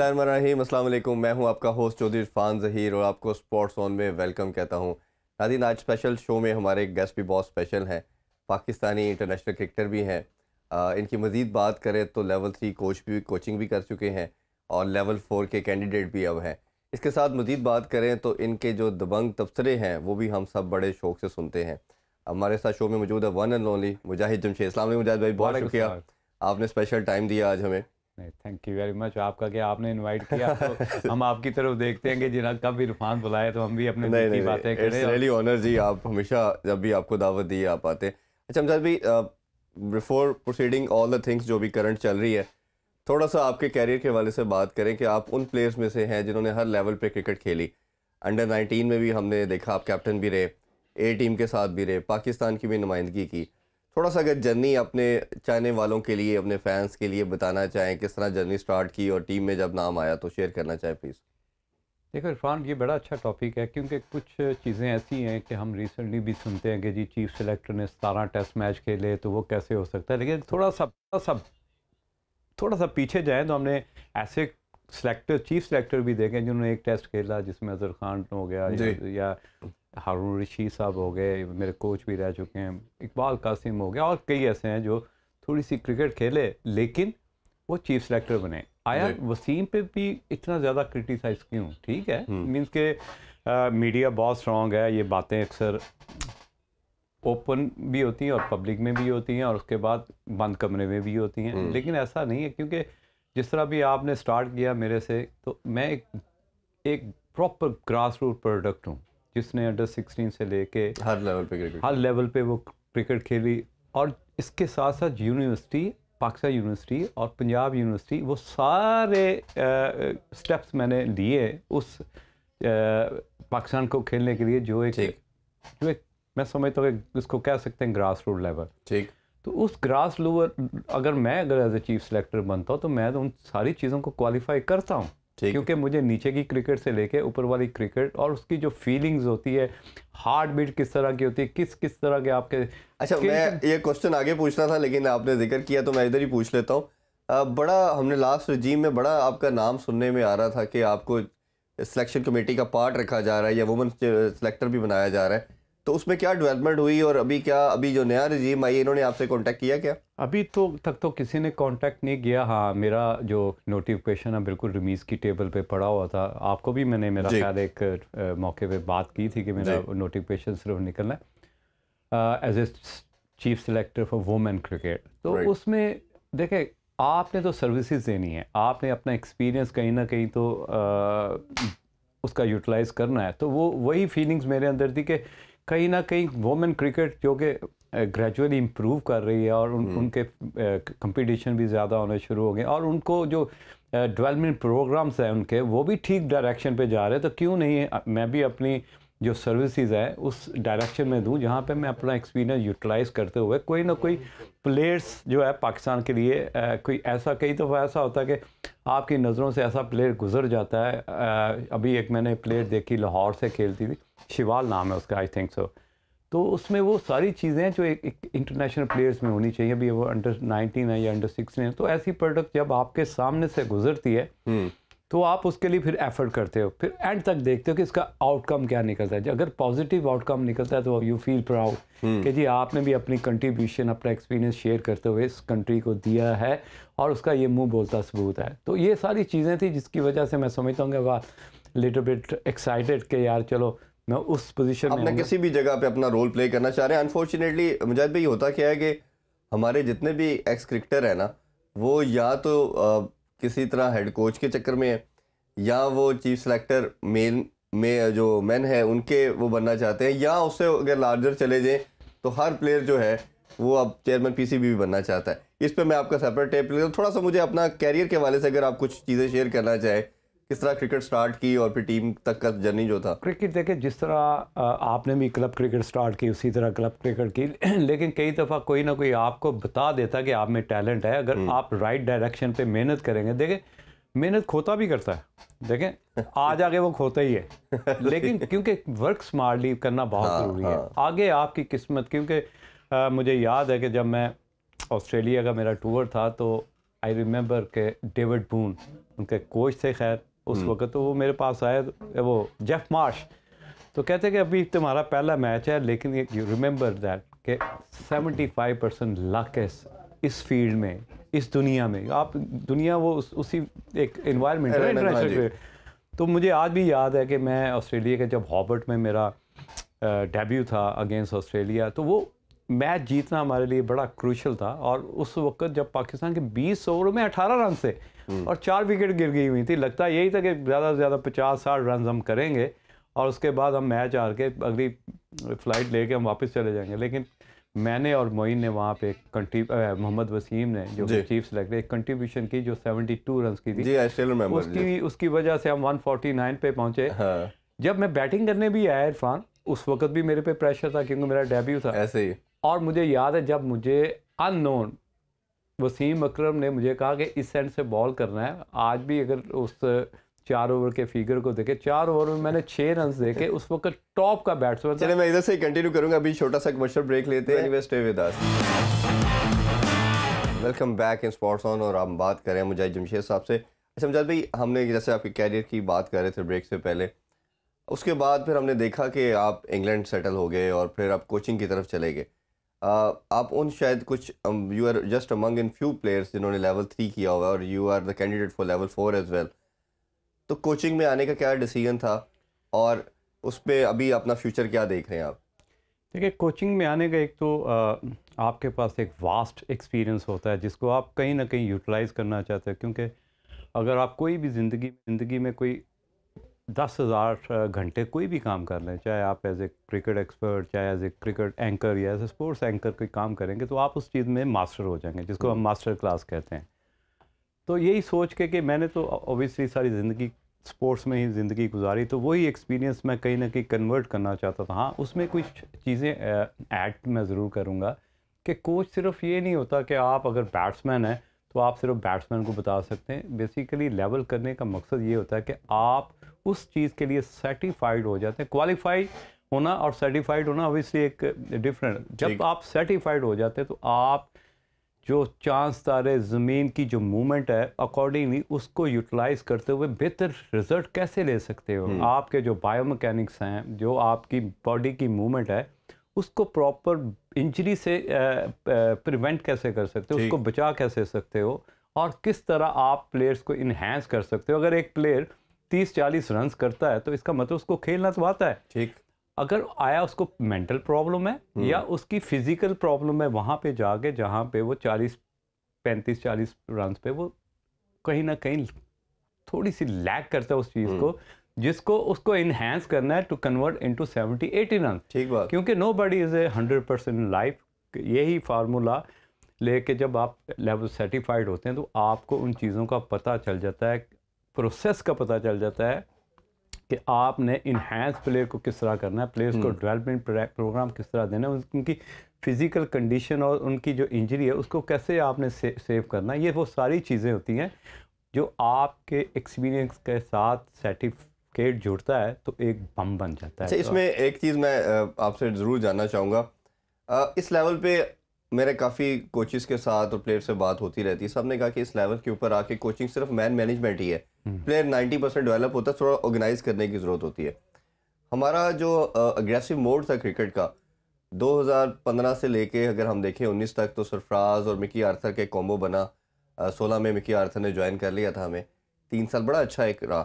बसमिलकुम मैं हूं आपका होस्ट चौधरी इरफान जहीर और आपको स्पोर्ट्स ऑन में वेलकम कहता हूं नादिन आज स्पेशल शो में हमारे गेस्ट भी बहुत स्पेशल हैं पाकिस्तानी इंटरनेशनल क्रिकेटर भी हैं इनकी मज़ीद बात करें तो लेवल थ्री कोच भी कोचिंग भी कर चुके हैं और लेवल फ़ोर के कैंडिडेट भी अब हैं इसके साथ मज़ीद बात करें तो इनके जो दबंग तबसरे हैं वो भी हम सब बड़े शौक से सुनते हैं हमारे साथ शो में मौजूद है one and only Mujahid Jamshed Islam Mujahid भाई बहुत शुक्रिया आपने स्पेशल टाइम दिया आज हमें नहीं थैंक यू वेरी मच आपका क्या आपने इनवाइट किया तो हम आपकी तरफ देखते हैं कि जिना कब इरफान बुलाए तो हम भी अपने नहीं, नहीं, बातें करें रियली ऑनर जी आप हमेशा जब भी आपको दावत दी आप आते हैं अच्छा हमजा भी before proceeding all the things जो भी करंट चल रही है थोड़ा सा आपके कैरियर के हवाले से बात करें कि आप उन प्लेयर्स में से हैं जिन्होंने हर लेवल पर क्रिकेट खेली अंडर नाइनटीन में भी हमने देखा आप कैप्टन भी रहे ए टीम के साथ भी रहे पाकिस्तान की भी नुमाइंदगी की थोड़ा सा अगर जर्नी अपने चाहने वालों के लिए अपने फैंस के लिए बताना चाहें किस तरह जर्नी स्टार्ट की और टीम में जब नाम आया तो शेयर करना चाहें प्लीज़ देखो इरफान ये बड़ा अच्छा टॉपिक है क्योंकि कुछ चीज़ें ऐसी हैं कि हम रिसेंटली भी सुनते हैं कि जी चीफ सेलेक्टर ने सतारह टेस्ट मैच खेले तो वो कैसे हो सकता है लेकिन थोड़ा सा थोड़ा सा थोड़ा सा पीछे जाएँ तो हमने ऐसे सेलेक्टर चीफ सेलेक्टर भी देखे जिन्होंने एक टेस्ट खेला जिसमें अजहर खान हो गया या हारून रशीद साहब हो गए मेरे कोच भी रह चुके हैं इकबाल कासिम हो गए और कई ऐसे हैं जो थोड़ी सी क्रिकेट खेले लेकिन वो चीफ सेलेक्टर बने आया वसीम पे भी इतना ज़्यादा क्रिटिसाइज क्यों ठीक है हम्म। मीन्स के आ, मीडिया बहुत स्ट्रॉन्ग है ये बातें अक्सर ओपन भी होती हैं और पब्लिक में भी होती हैं और उसके बाद बंद कमरे में भी होती हैं हम्म। लेकिन ऐसा नहीं है क्योंकि जिस तरह भी आपने स्टार्ट किया मेरे से तो मैं एक प्रॉपर ग्रास रूट प्रोडक्ट हूँ जिसने अंडर 16 से लेके हर लेवल पे क्रिकेट हर लेवल पे वो क्रिकेट खेली और इसके साथ साथ यूनिवर्सिटी पाकिस्तान यूनिवर्सिटी और पंजाब यूनिवर्सिटी वो सारे स्टेप्स मैंने लिए उस पाकिस्तान को खेलने के लिए जो एक जो एक मैं समझता हूँ इसको कह सकते हैं ग्रास रूट लेवल ठीक तो उस ग्रास लोअर अगर मैं अगर एज ए चीफ सेलेक्टर बनता हूँ तो मैं तो उन सारी चीज़ों को क्वालिफाई करता हूँ क्योंकि मुझे नीचे की क्रिकेट से लेके ऊपर वाली क्रिकेट और उसकी जो फीलिंग्स होती है हार्ट बीट किस तरह की होती है किस किस तरह के आपके अच्छा मैं ये क्वेश्चन आगे पूछना था लेकिन आपने जिक्र किया तो मैं इधर ही पूछ लेता हूँ बड़ा हमने लास्ट रजीम में बड़ा आपका नाम सुनने में आ रहा था कि आपको सिलेक्शन कमेटी का पार्ट रखा जा रहा है या वुमेन सेलेक्टर भी बनाया जा रहा है तो उसमें क्या डेवलपमेंट हुई और अभी क्या अभी जो नया रिजीम आई इन्होंने आपसे कांटेक्ट किया क्या अभी तो तक तो किसी ने कांटेक्ट नहीं किया हाँ मेरा जो नोटिफिकेशन है बिल्कुल रिमीज़ की टेबल पे पड़ा हुआ था आपको भी मैंने मेरा ख्याल एक आ, मौके पे बात की थी कि मेरा नोटिफिकेशन सिर्फ निकलना है as a chief selector for women cricket तो उसमें देखे आपने तो सर्विसेज देनी है आपने अपना एक्सपीरियंस कहीं ना कहीं तो आ, उसका यूटिलाइज करना है तो वो वही फीलिंग्स मेरे अंदर थी कि कहीं ना कहीं वोमेन क्रिकेट जो कि ग्रेजुअली इम्प्रूव कर रही है और उन, हम्म। उनके कंपटीशन भी ज़्यादा होने शुरू हो गए और उनको जो डेवलपमेंट प्रोग्राम्स हैं उनके वो भी ठीक डायरेक्शन पे जा रहे हैं तो क्यों नहीं मैं भी अपनी जो सर्विसेज है उस डायरेक्शन में दूं जहाँ पे मैं अपना एक्सपीरियंस यूटिलाइज करते हुए कोई ना कोई प्लेयर्स जो है पाकिस्तान के लिए आ, कोई ऐसा कई दफ़ा ऐसा होता है कि आपकी नज़रों से ऐसा प्लेयर गुजर जाता है आ, अभी एक मैंने प्लेयर देखी लाहौर से खेलती थी शिवाल नाम है उसका आई थिंक सो तो उसमें वो सारी चीज़ें जो एक, एक इंटरनेशनल प्लेयर्स में होनी चाहिए अभी वो अंडर नाइनटीन है या अंडर सिक्सटीन है तो ऐसी प्रोडक्ट जब आपके सामने से गुजरती है हम्म। तो आप उसके लिए फिर एफर्ट करते हो फिर एंड तक देखते हो कि इसका आउटकम क्या निकलता है अगर पॉजिटिव आउटकम निकलता है तो यू फील प्राउड कि जी आपने भी अपनी कंट्रीब्यूशन अपना एक्सपीरियंस शेयर करते हुए इस कंट्री को दिया है और उसका ये मुंह बोलता सबूत है तो ये सारी चीज़ें थी जिसकी वजह से मैं समझता हूँ कि वाह लिटिल बिट एक्साइटेड कि यार चलो मैं उस पोजिशन में किसी भी जगह पर अपना रोल प्ले करना चाह रहे हैं अनफॉर्चुनेटली मुझे भाई होता क्या है कि हमारे जितने भी एक्स क्रिकेटर हैं ना वो या तो किसी तरह हेड कोच के चक्कर में है या वो चीफ सेलेक्टर मेन में जो मैन है उनके वो बनना चाहते हैं या उससे अगर लार्जर चले जाएँ तो हर प्लेयर जो है वो अब चेयरमैन पी भी बनना चाहता है इस पर मैं आपका सेपरेट टेप ले थोड़ा सा मुझे अपना कैरियर के हवाले से अगर आप कुछ चीज़ें शेयर करना चाहें किस तरह क्रिकेट स्टार्ट की और फिर टीम तक का जर्नी जो था क्रिकेट देखे जिस तरह आपने भी क्लब क्रिकेट स्टार्ट की उसी तरह क्लब क्रिकेट की लेकिन कई दफ़ा कोई ना कोई आपको बता देता कि आप में टैलेंट है अगर हम्म। आप राइट डायरेक्शन पे मेहनत करेंगे देखें मेहनत खोता भी करता है देखें आज आगे वो खोता ही है लेकिन क्योंकि वर्क स्मार्टली करना बहुत हाँ, ज़रूरी हाँ। है आगे आपकी किस्मत क्योंकि मुझे याद है कि जब मैं ऑस्ट्रेलिया का मेरा टूर था तो आई रिमेंबर के डेविड बून उनके कोच थे खैर उस हम्म। वक्त तो वो मेरे पास आए वो जेफ मार्श तो कहते कि अभी तुम्हारा पहला मैच है लेकिन यू रिमेंबर दैट कि सेवेंटी फाइव परसेंट लक है इस फील्ड में इस दुनिया में आप दुनिया वो उस, उसी एक इन्वायरमेंट तो मुझे आज भी याद है कि मैं ऑस्ट्रेलिया के जब हॉबर्ट में मेरा डेब्यू था अगेंस्ट ऑस्ट्रेलिया तो वो मैच जीतना हमारे लिए बड़ा क्रूशल था और उस वक्त जब पाकिस्तान के 20 ओवर में 18 रन से हम्म। और चार विकेट गिर गई हुई थी लगता यही था कि ज़्यादा से ज़्यादा पचास साठ रन हम करेंगे और उसके बाद हम मैच हार के अगली फ़्लाइट लेके हम वापस चले जाएंगे लेकिन मैंने और मोइन ने वहाँ पे कंट्री मोहम्मद वसीम ने जो चीफ सेलेक्टर एक कंट्रीब्यूशन की जो 72 रन की थी जी, उसकी उसकी वजह से हम 149 पे पहुंचे हाँ। जब मैं बैटिंग करने भी आया इरफान उस वक्त भी मेरे पे प्रेशर था क्योंकि मेरा डेब्यू था ऐसे ही और मुझे याद है जब मुझे अननोन वसीम अकरम ने मुझे कहा कि इस एंड से बॉल करना है आज भी अगर उस चार ओवर के फिगर को देखे चार ओवर में मैंने छह रन देखे उस वक्त टॉप का बैट्समैन चले मैं इधर से कंटिन्यू करूंगा अभी छोटा सा कमर्शियल ब्रेक लेते हैं welcome back in sports on और हम बात करें मुजाहिद जमशेद साहब से अच्छा मुजाहिद भाई हमने जैसे आपके कैरियर की बात कर रहे थे ब्रेक से पहले उसके बाद फिर हमने देखा कि आप इंग्लैंड सेटल हो गए और फिर आप कोचिंग की तरफ चले गए Uh, आप उन शायद कुछ you are just among in few players जिन्होंने लेवल थ्री किया हुआ और you are the candidate for level four as well तो कोचिंग में आने का क्या डिसीजन था और उस पर अभी अपना फ्यूचर क्या देख रहे हैं आप देखिए कोचिंग में आने का एक तो uh, आपके पास एक वास्ट एक्सपीरियंस होता है जिसको आप कहीं ना कहीं यूटिलाइज़ करना चाहते हैं क्योंकि अगर आप कोई भी ज़िंदगी ज़िंदगी में कोई दस हज़ार घंटे कोई भी काम कर लें चाहे आप एज ए क्रिकेट एक्सपर्ट चाहे एज ए क्रिकेट एंकर या एज ए स्पोर्ट्स एंकर कोई काम करेंगे तो आप उस चीज़ में मास्टर हो जाएंगे जिसको हम मास्टर हम्म। क्लास कहते हैं तो यही सोच के कि मैंने तो ओबियसली सारी ज़िंदगी स्पोर्ट्स में ही ज़िंदगी गुजारी तो वही एक्सपीरियंस मैं कहीं ना कहीं कन्वर्ट करना चाहता था हाँ उसमें कुछ चीज़ें ऐड मैं ज़रूर करूँगा कि कोच सिर्फ ये नहीं होता कि आप अगर बैट्समैन हैं तो आप सिर्फ बैट्समैन को बता सकते हैं बेसिकली लेवल करने का मकसद ये होता है कि आप उस चीज़ के लिए सर्टिफाइड हो जाते हैं क्वालिफाई होना और सर्टिफाइड होना ऑब्वियसली एक डिफरेंट जब आप सर्टिफाइड हो जाते हैं तो आप जो चांस तारे ज़मीन की जो मूवमेंट है अकॉर्डिंगली उसको यूटिलाइज करते हुए बेहतर रिजल्ट कैसे ले सकते हो हम्म। आपके जो बायोमैकेनिक्स हैं जो आपकी बॉडी की मूवमेंट है उसको प्रॉपर इंजरी से प्रिवेंट कैसे कर सकते हो उसको बचा कैसे सकते हो और किस तरह आप प्लेयर्स को इन्हेंस कर सकते हो अगर एक प्लेयर तीस चालीस रन करता है तो इसका मतलब उसको खेलना तो आता है ठीक अगर आया उसको मेंटल प्रॉब्लम है हम्म। या उसकी फिजिकल प्रॉब्लम है वहाँ पे जाके जहाँ पे वो चालीस पैंतीस चालीस रन पे वो कहीं ना कहीं थोड़ी सी लैक करता है उस चीज़ को हम्म। जिसको उसको इनहेंस करना है to convert into seventy eighty run ठीक बात क्योंकि nobody is a hundred percent life यही फार्मूला लेके जब आप लेवल सर्टिफाइड होते हैं तो आपको उन चीज़ों का पता चल जाता है प्रोसेस का पता चल जाता है कि आपने इन्हेंस प्लेयर को किस तरह करना है प्लेयर्स को डेवलपमेंट प्रोग्राम किस तरह देना है उनकी फिज़िकल कंडीशन और उनकी जो इंजरी है उसको कैसे आपने से, सेव करना है ये वो सारी चीज़ें होती हैं जो आपके एक्सपीरियंस के साथ सर्टिफिकेट जुड़ता है तो एक बम बन जाता है अच्छा, इसमें तो एक चीज़ मैं आपसे ज़रूर जानना चाहूँगा इस लेवल पे मेरे काफ़ी कोचेस के साथ और प्लेयर से बात होती रहती है सब ने कहा कि इस लेवल के ऊपर आके कोचिंग सिर्फ मैन मैनेजमेंट ही है प्लेयर 90 परसेंट डेवलप होता है थोड़ा ऑर्गेनाइज करने की ज़रूरत होती है हमारा जो अग्रेसिव मोड था क्रिकेट का 2015 से लेके अगर हम देखें उन्नीस तक तो सरफराज और मिकी आर्थर के कॉम्बो बना सोलह में मिकी आर्थर ने ज्वाइन कर लिया था हमें तीन साल बड़ा अच्छा एक रहा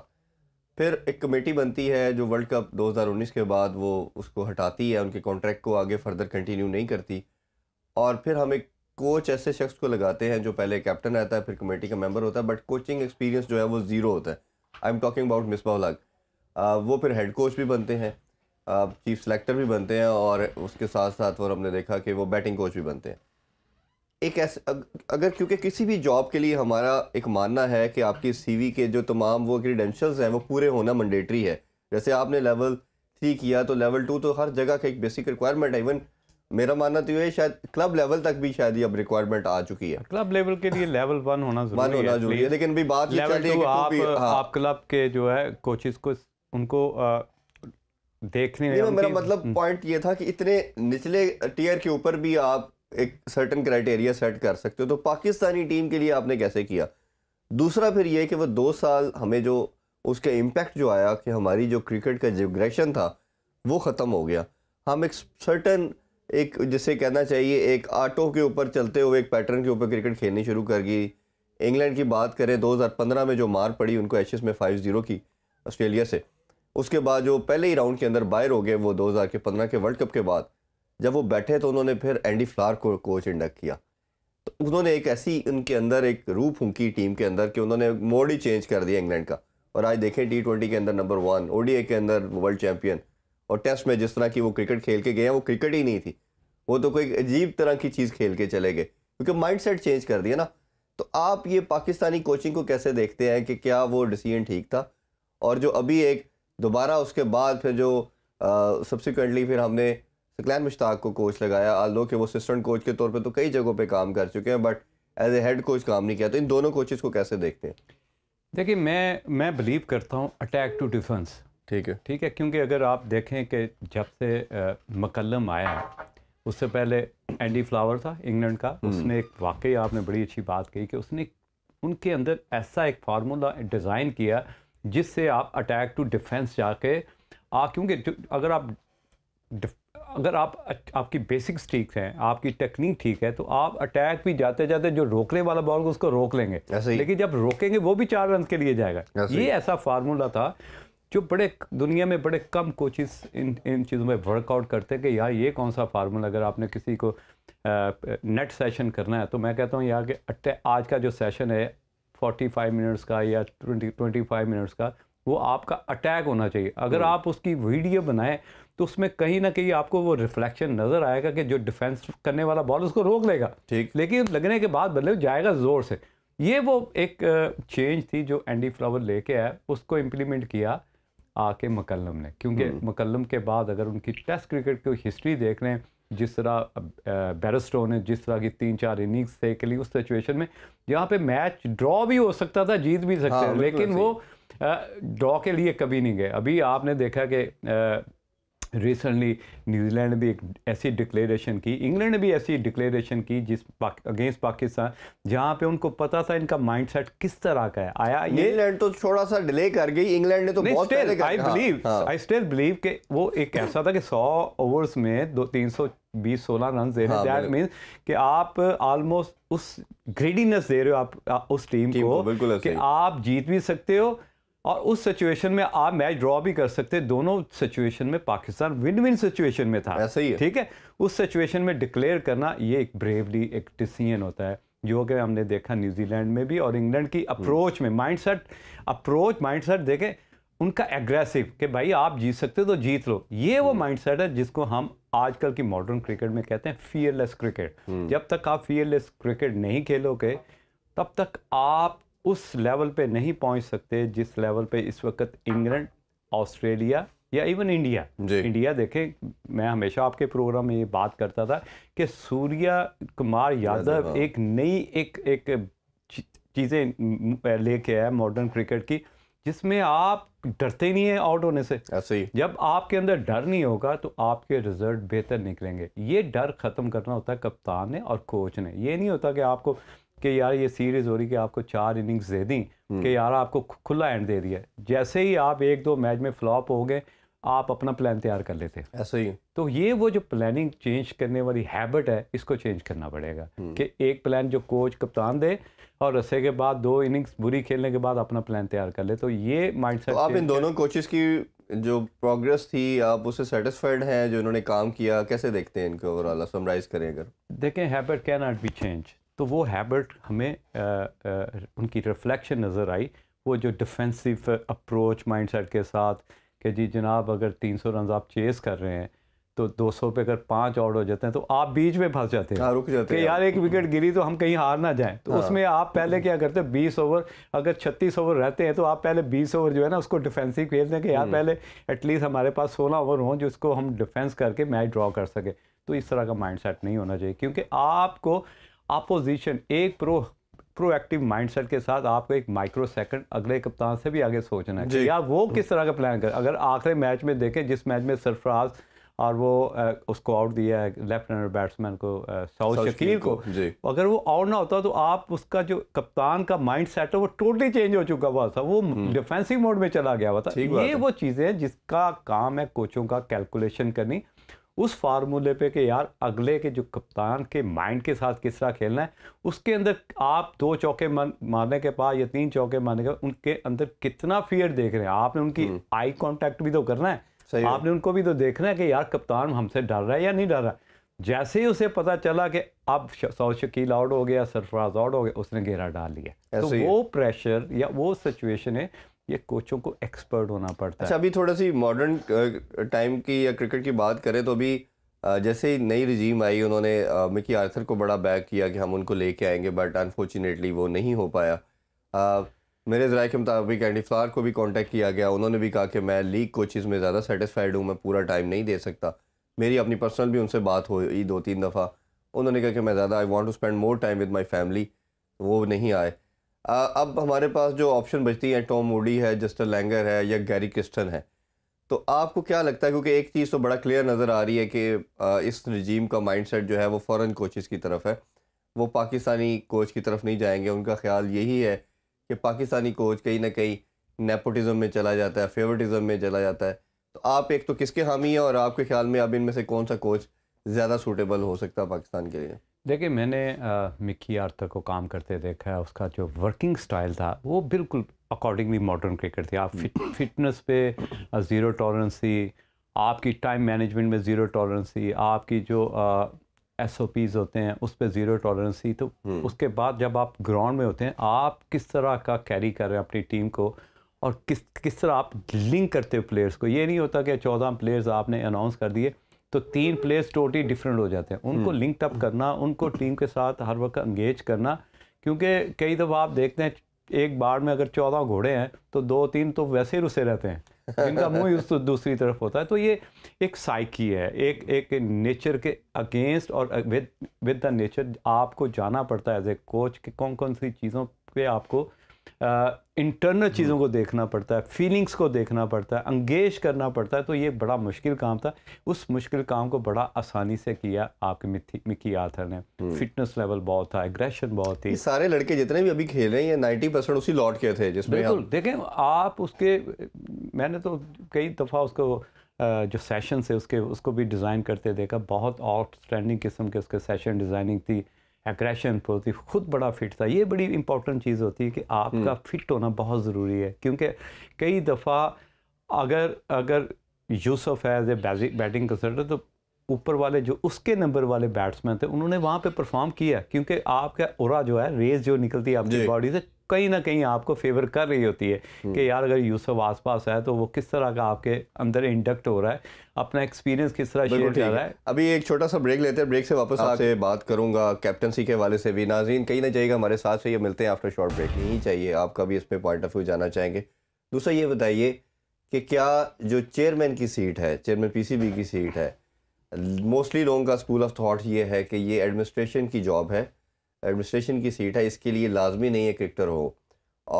फिर एक कमेटी बनती है जो वर्ल्ड कप दो के बाद वो उसको हटाती है उनके कॉन्ट्रैक्ट को आगे फर्दर कंटिन्यू नहीं करती और फिर हम एक कोच ऐसे शख्स को लगाते हैं जो पहले कैप्टन रहता है फिर कमेटी का मेंबर होता है बट कोचिंग एक्सपीरियंस जो है वो ज़ीरो होता है I am talking about miss बाउलाग वो फिर हेड कोच भी बनते हैं चीफ uh, सेलेक्टर भी बनते हैं और उसके साथ साथ और हमने देखा कि वो बैटिंग कोच भी बनते हैं एक ऐसा अगर क्योंकि किसी भी जॉब के लिए हमारा एक मानना है कि आपकी सी के जो तमाम वो क्रीडेंशल्स हैं वो पूरे होना मंडेटरी है जैसे आपने लेवल थ्री किया तो लेवल टू तो हर जगह का एक बेसिक रिक्वायरमेंट है इवन मेरा मानना तो ये शायद क्लब लेवल तक भी शायद ये अब रिक्वायरमेंट आ चुकी है क्लब लेवल के लिए लेवल वन होना जरूरी होना है है लेकिन भी बात ये है कि आप, भी, हाँ। आप क्लब के जो है कोचेस को उनको आ, देखने नहीं मेरा मतलब पॉइंट ये था कि इतने निचले टीयर के ऊपर भी आप एक सर्टन क्राइटेरिया सेट कर सकते हो तो पाकिस्तानी टीम के लिए आपने कैसे किया दूसरा फिर ये कि वो दो साल हमें जो उसके इम्पैक्ट जो आया कि हमारी जो क्रिकेट का जिग्रेशन था वो ख़त्म हो गया हम एक सर्टन एक जिसे कहना चाहिए एक आटो के ऊपर चलते हुए एक पैटर्न के ऊपर क्रिकेट खेलनी शुरू कर गई इंग्लैंड की बात करें 2015 में जो मार पड़ी उनको एशेस में फाइव ज़ीरो की ऑस्ट्रेलिया से उसके बाद जो पहले ही राउंड के अंदर बाहर हो गए वो दो के के वर्ल्ड कप के बाद जब वो बैठे तो उन्होंने फिर एंडी फ्लार को कोच इंडक्ट किया तो उन्होंने एक ऐसी उनके अंदर एक रूप फूंकी टीम के अंदर कि उन्होंने मोड ही चेंज कर दिया इंग्लैंड का और आज देखें टी ट्वेंटी के अंदर नंबर वन ओ के अंदर वर्ल्ड चैम्पियन और टेस्ट में जिस तरह की वो क्रिकेट खेल के गए हैं वो क्रिकेट ही नहीं थी वो तो कोई अजीब तरह की चीज़ खेल के चले गए क्योंकि सेट चेंज कर दिया ना तो आप ये पाकिस्तानी कोचिंग को कैसे देखते हैं कि क्या वो डिसीजन ठीक था और जो अभी एक दोबारा उसके बाद फिर जो सब्सिक्वेंटली फिर हमने सकलैन मुश्ताक को कोच लगाया दो कि वो असिस्टेंट कोच के तौर पे तो कई जगहों पे काम कर चुके हैं but as a head coach काम नहीं किया तो इन दोनों कोचेज़ को कैसे देखते हैं देखिए मैं मैं बिलीव करता हूँ अटैक टू डिफेंस ठीक है ठीक है क्योंकि अगर आप देखें कि जब से मकलम आया उससे पहले एंडी फ्लावर था इंग्लैंड का हम्म। उसने एक वाकई आपने बड़ी अच्छी बात कही कि उसने उनके अंदर ऐसा एक फार्मूला डिज़ाइन किया जिससे आप अटैक टू डिफेंस जाके आ क्योंकि अगर आप अगर आप आपकी बेसिक्स ठीक हैं आपकी टेक्निक ठीक है तो आप अटैक भी जाते जाते जो रोकने वाला बॉल को उसको रोक लेंगे लेकिन जब रोकेंगे वो भी चार रन के लिए जाएगा ये ऐसा फार्मूला था जो बड़े दुनिया में बड़े कम कोचिस इन इन चीज़ों में वर्कआउट करते हैं कि यार ये कौन सा फार्मूला अगर आपने किसी को नेट सेशन करना है तो मैं कहता हूँ यार कि आज का जो सेशन है फोर्टी फाइव मिनट्स का या ट्वेंटी ट्वेंटी फाइव मिनट्स का वो आपका अटैक होना चाहिए अगर हम्म। आप उसकी वीडियो बनाएं तो उसमें कहीं ना कहीं आपको वो रिफ्लेक्शन नज़र आएगा कि जो डिफेंस करने वाला बॉल उसको रोक लेगा ठीक लेकिन लगने के बाद बदले जाएगा ज़ोर से ये वो एक चेंज थी जो एंडी फ्लावर लेके आया उसको इम्प्लीमेंट किया आके मकलम ने क्योंकि मकलम हम्म। के बाद अगर उनकी टेस्ट क्रिकेट की हिस्ट्री देख रहे हैं जिस तरह बैरस्टो ने जिस तरह की तीन चार इनिंग्स थे के लिए उस सिचुएशन में यहाँ पे मैच ड्रॉ भी हो सकता था जीत भी सकते हाँ, लेकिन वो ड्रॉ के लिए कभी नहीं गए अभी आपने देखा कि रिसेंटली न्यूजीलैंड ने भी एक ऐसी डिक्लेरेशन की इंग्लैंड ने भी ऐसी डिक्लेरेशन की जिस पाक, अगेंस्ट पाकिस्तान जहाँ पे उनको पता था इनका माइंडसेट किस तरह का है आया न्यूजीलैंड तो थोड़ा सा डिले कर गई इंग्लैंड ने तो बहुत I believe I still believe कि वो एक ऐसा था कि सौ ओवर्स में दो तीन सौ बीस सोलह रन दे रहे हैं दैट हाँ, कि आप ऑलमोस्ट उस ग्रेडीनेस दे रहे हो आप, उस टीम, टीम को, को कि आप जीत भी सकते हो और उस सिचुएशन में आप मैच ड्रॉ भी कर सकते दोनों सिचुएशन में पाकिस्तान विन विन सिचुएशन में था ऐसा ही है ठीक है उस सिचुएशन में डिक्लेयर करना ये एक ब्रेवली एक डिसीजन होता है जो कि हमने देखा न्यूजीलैंड में भी और इंग्लैंड की अप्रोच में माइंडसेट अप्रोच माइंडसेट देखें उनका एग्रेसिव कि भाई आप जीत सकते हो तो जीत लो ये वो माइंडसेट हम्म। है जिसको हम आजकल की मॉडर्न क्रिकेट में कहते हैं फियरलेस क्रिकेट हम्म। जब तक आप फियरलेस क्रिकेट नहीं खेलोगे तब तक आप उस लेवल पे नहीं पहुंच सकते जिस लेवल पे इस वक्त इंग्लैंड ऑस्ट्रेलिया या इवन इंडिया इंडिया देखें मैं हमेशा आपके प्रोग्राम में ये बात करता था कि सूर्या कुमार यादव एक नई एक एक चीज़ें लेके आया मॉडर्न क्रिकेट की जिसमें आप डरते नहीं हैं आउट होने से ऐसे हाँ, ही जब आपके अंदर डर नहीं होगा तो आपके रिजल्ट बेहतर निकलेंगे ये डर ख़त्म करना होता है कप्तान ने और कोच ने ये नहीं होता कि आपको कि यार ये सीरीज हो रही कि आपको चार इनिंग्स दे दी हम्म। कि यार आपको खुला एंड दे दिया जैसे ही आप एक दो मैच में फ्लॉप हो गए आप अपना प्लान तैयार कर लेते ऐसा ही तो ये वो जो प्लानिंग चेंज करने वाली हैबिट है इसको चेंज करना पड़ेगा हम्म। कि एक प्लान जो कोच कप्तान दे और रस्से के बाद दो इनिंग्स बुरी खेलने के बाद अपना प्लान तैयार कर ले तो ये सेट तो आप इन दोनों कोचेस की जो प्रोग्रेस थी आप उससे सेटिस्फाइड हैं जो इन्होंने काम किया कैसे देखते हैं इनको ओवरऑल समराइज करें अगर देखें habit can not be change तो वो हैबिट हमें आ, आ, उनकी रिफ्लेक्शन नज़र आई वो जो डिफेंसिव अप्रोच माइंडसेट के साथ कि जी जनाब अगर 300 रन आप चेस कर रहे हैं तो 200 पे अगर पाँच आउट हो जाते हैं तो आप बीच में फंस जाते हैं हाँ, रुक जाते हैं यार एक विकेट गिरी तो हम कहीं हार ना जाएं तो हाँ। उसमें आप पहले क्या करते हैं बीस ओवर अगर छत्तीस ओवर रहते हैं तो आप पहले बीस ओवर जो है ना उसको डिफेंसिव खेलते हैं कि यार हम्म। पहले एटलीस्ट हमारे पास सोलह ओवर हों जिसको हम डिफेंस करके मैच ड्रॉ कर सके तो इस तरह का माइंड नहीं होना चाहिए क्योंकि आपको अपोजिशन एक प्रो प्रोएक्टिव माइंडसेट के साथ आपको एक माइक्रो सेकंड अगले कप्तान से भी आगे सोचना है या वो किस तरह का प्लान कर अगर आखिरी मैच में देखें जिस मैच में सरफराज और वो आ, उसको आउट दिया है लेफ्ट बैट्समैन को साउथ शकील को, को अगर वो आउट ना होता तो आप उसका जो कप्तान का माइंड सेट है वो टोटली चेंज हो चुका हुआ था वो हम्म। डिफेंसिव मोड में चला गया हुआ था ये वो चीज़ें हैं जिसका काम है कोचों का कैलकुलेशन करनी उस फार्मूले पे कि यार अगले के जो कप्तान के माइंड के साथ किस तरह खेलना है उसके अंदर आप दो चौके मारने के बाद या तीन चौके मारने के उनके अंदर कितना फियर देख रहे हैं आपने उनकी आई हम्म। कॉन्टैक्ट भी तो करना है आपने उनको भी तो देखना है कि यार कप्तान हमसे डर रहा है या नहीं डर रहा जैसे ही उसे पता चला कि अब सौ शकील आउट हो गया सरफराज आउट हो गया उसने घेरा डाल लिया तो वो प्रेशर या वो सिचुएशन है ये कोचों को एक्सपर्ट होना पड़ता अच्छा, है अभी थोड़ा सी मॉडर्न टाइम की या क्रिकेट की बात करें तो अभी जैसे ही नई रिजीम आई उन्होंने मिकी आर्थर को बड़ा बैक किया कि हम उनको लेके आएंगे बट अनफॉर्चुनेटली वो नहीं हो पाया आ, मेरे ज़रा के मुताबिक एंडी फ्लार को भी कॉन्टैक्ट किया गया उन्होंने भी कहा कि मैं लीग कोचेज़ में ज़्यादा सेटिस्फाइड हूँ मैं पूरा टाइम नहीं दे सकता मेरी अपनी पर्सनल भी उनसे बात हुई दो तीन दफ़ा उन्होंने कहा कि मैं ज़्यादा I want to spend more time with my family वो नहीं आए अब हमारे पास जो ऑप्शन बचती हैं टॉम मोडी है जस्टर लैंगर है या गैरी क्रिस्टन है तो आपको क्या लगता है क्योंकि एक चीज़ तो बड़ा क्लियर नज़र आ रही है कि इस रजीम का माइंडसेट जो है वो फ़ॉरन कोचेस की तरफ है वो पाकिस्तानी कोच की तरफ नहीं जाएंगे उनका ख्याल यही है कि पाकिस्तानी कोच कहीं ना कहीं नेपोटिज़म में चला जाता है फेवरेटिज़म में चला जाता है तो आप एक तो किसके हामी हैं और आपके ख्याल में अब इनमें से कौन सा कोच ज़्यादा सूटेबल हो सकता है पाकिस्तान के लिए देखिए मैंने मिक्की आर्थर को काम करते देखा है उसका जो वर्किंग स्टाइल था वो बिल्कुल अकॉर्डिंगली मॉडर्न क्रिकेट थी आप फिट हम्म। फिटनेस पे ज़ीरो टॉलरेंस थी आपकी टाइम मैनेजमेंट में ज़ीरो टॉलरेंस थी आपकी जो एस ओ पीज़ होते हैं उस पर ज़ीरो टॉलरेंस थी तो हम्म। उसके बाद जब आप ग्राउंड में होते हैं आप किस तरह का कैरी कर रहे हैं अपनी टीम को और किस किस तरह आप लिंक करते हो प्लेयर्स को ये नहीं होता कि चौदह प्लेयर्स आपने अनाउंस कर दिए तो तीन प्लेयर्स टोटली डिफरेंट हो जाते हैं उनको लिंक्ड हम्म। अप करना उनको टीम के साथ हर वक्त इंगेज करना क्योंकि कई दफ़ा आप देखते हैं एक बार में अगर चौदह घोड़े हैं तो दो तीन तो वैसे ही रुसे रहते हैं इनका मुंह उस तो दूसरी तरफ होता है तो ये एक साइकी है एक एक नेचर के अगेंस्ट और विद विद द नेचर आपको जाना पड़ता है एज ए कोच कि कौन कौन सी चीज़ों पे आपको इंटरनल चीज़ों को देखना पड़ता है फीलिंग्स को देखना पड़ता है अंगेज करना पड़ता है तो ये बड़ा मुश्किल काम था उस मुश्किल काम को बड़ा आसानी से किया आपके मिकी आथर ने फिटनेस हम्म। लेवल बहुत था एग्रेशन बहुत थी सारे लड़के जितने भी अभी खेल रहे हैं नाइन्टी परसेंट उसी लौट के थे जिसमें बिल्कुल देखें आप उसके मैंने तो कई दफ़ा उसको जो सेशन है उसके उसको भी डिज़ाइन करते देखा बहुत आउटस्टैंडिंग किस्म के उसके सेशन डिज़ाइनिंग थी एग्रेशन पॉजिटिव खुद बड़ा फिट था ये बड़ी इंपॉर्टेंट चीज़ होती है कि आपका फिट हम्म। होना बहुत ज़रूरी है क्योंकि कई दफ़ा अगर अगर यूसुफ है एज ए बैटिंग कंसल्टर तो ऊपर वाले जो उसके नंबर वाले बैट्समैन थे उन्होंने वहाँ पे परफॉर्म किया क्योंकि आपका उरा जो है रेस जो निकलती है आपकी बॉडी से कहीं ना कहीं आपको फेवर कर रही होती है हम्म। कि यार अगर यूसुफ आस पास है तो वो किस तरह का आपके अंदर इंडक्ट हो रहा है अपना एक्सपीरियंस किस तरह शेयर कर रहा है अभी एक छोटा सा ब्रेक लेते हैं ब्रेक से वापस हाँ। आपसे बात करूंगा कैप्टनसी के वाले से भी नाजीन कहीं ना जाइएगा हमारे साथ से ये मिलते हैं आफ्टर शॉर्ट ब्रेक नहीं चाहिए आपका भी इसमें पॉइंट ऑफ व्यू जाना चाहेंगे दूसरा ये बताइए कि क्या जो चेयरमैन की सीट है चेयरमैन बी की सीट है मोस्टली लोगों का स्कूल ऑफ थाट ये है कि ये एडमिनिस्ट्रेशन की जॉब है एडमिनिस्ट्रेशन की सीट है इसके लिए लाजमी नहीं है क्रिकेटर हो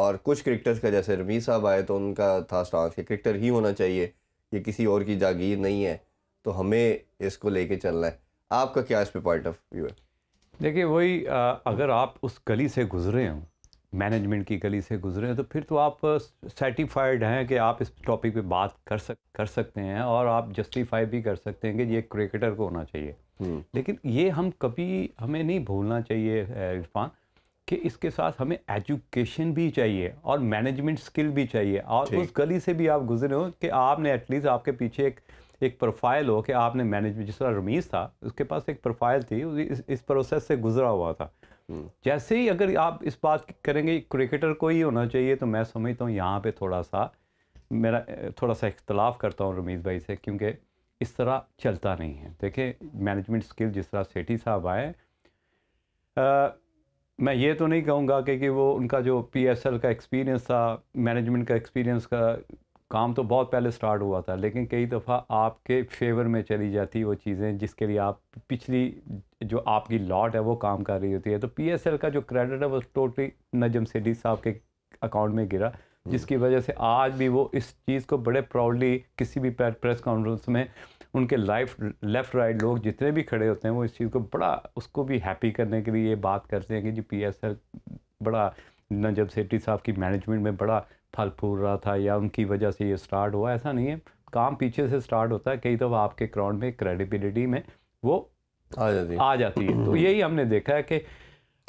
और कुछ क्रिकेटर्स का जैसे रमीज साहब आए तो उनका था स्टांस कि क्रिकेटर ही होना चाहिए ये किसी और की जागीर नहीं है तो हमें इसको लेके चलना है आपका क्या इस पर पॉइंट ऑफ व्यू है देखिए वही अगर आप उस गली से गुजरे हों मैनेजमेंट की गली से गुजरे हैं तो फिर तो आप सेटिस्फाइड हैं कि आप इस टॉपिक पे बात कर सक कर सकते हैं और आप जस्टिफाई भी कर सकते हैं कि ये क्रिकेटर को होना चाहिए हम्म। लेकिन ये हम कभी हमें नहीं भूलना चाहिए इरफान कि इसके साथ हमें एजुकेशन भी चाहिए और मैनेजमेंट स्किल भी चाहिए और उस गली से भी आप गुजरे हो कि आपने एटलीस्ट आपके पीछे एक एक प्रोफाइल हो कि आपने मैनेजमेंट जिस तरह रमीज था उसके पास एक प्रोफाइल थी इस, इस प्रोसेस से गुजरा हुआ था जैसे ही अगर आप इस बात करेंगे क्रिकेटर को ही होना चाहिए तो मैं समझता हूँ यहाँ पे थोड़ा सा मेरा थोड़ा सा इख्तलाफ करता हूँ रमीज़ भाई से क्योंकि इस तरह चलता नहीं है देखें मैनेजमेंट स्किल जिस तरह सेठी साहब आए आ, मैं ये तो नहीं कहूँगा कि, वो उनका जो पी का एक्सपीरियंस था मैनेजमेंट का एक्सपीरियंस का काम तो बहुत पहले स्टार्ट हुआ था लेकिन कई दफ़ा आपके फेवर में चली जाती वो चीज़ें जिसके लिए आप पिछली जो आपकी लॉट है वो काम कर रही होती है तो पी का जो क्रेडिट है वो टोटली नजम सिडी साहब के अकाउंट में गिरा हम्म। जिसकी वजह से आज भी वो इस चीज़ को बड़े प्राउडली किसी भी प्रेस कॉन्फ्रेंस में उनके लाइफ लेफ़्ट राइट लोग जितने भी खड़े होते हैं वो इस चीज़ को बड़ा उसको भी हैप्पी करने के लिए ये बात करते हैं कि जी पी बड़ा नजब सेट्टी साहब की मैनेजमेंट में बड़ा फल फूल रहा था या उनकी वजह से ये स्टार्ट हुआ ऐसा नहीं है काम पीछे से स्टार्ट होता है कई दफ़ा आपके क्राउंड में क्रेडिबिलिटी में वो आ जाती है आ जाती है तो यही हमने देखा है कि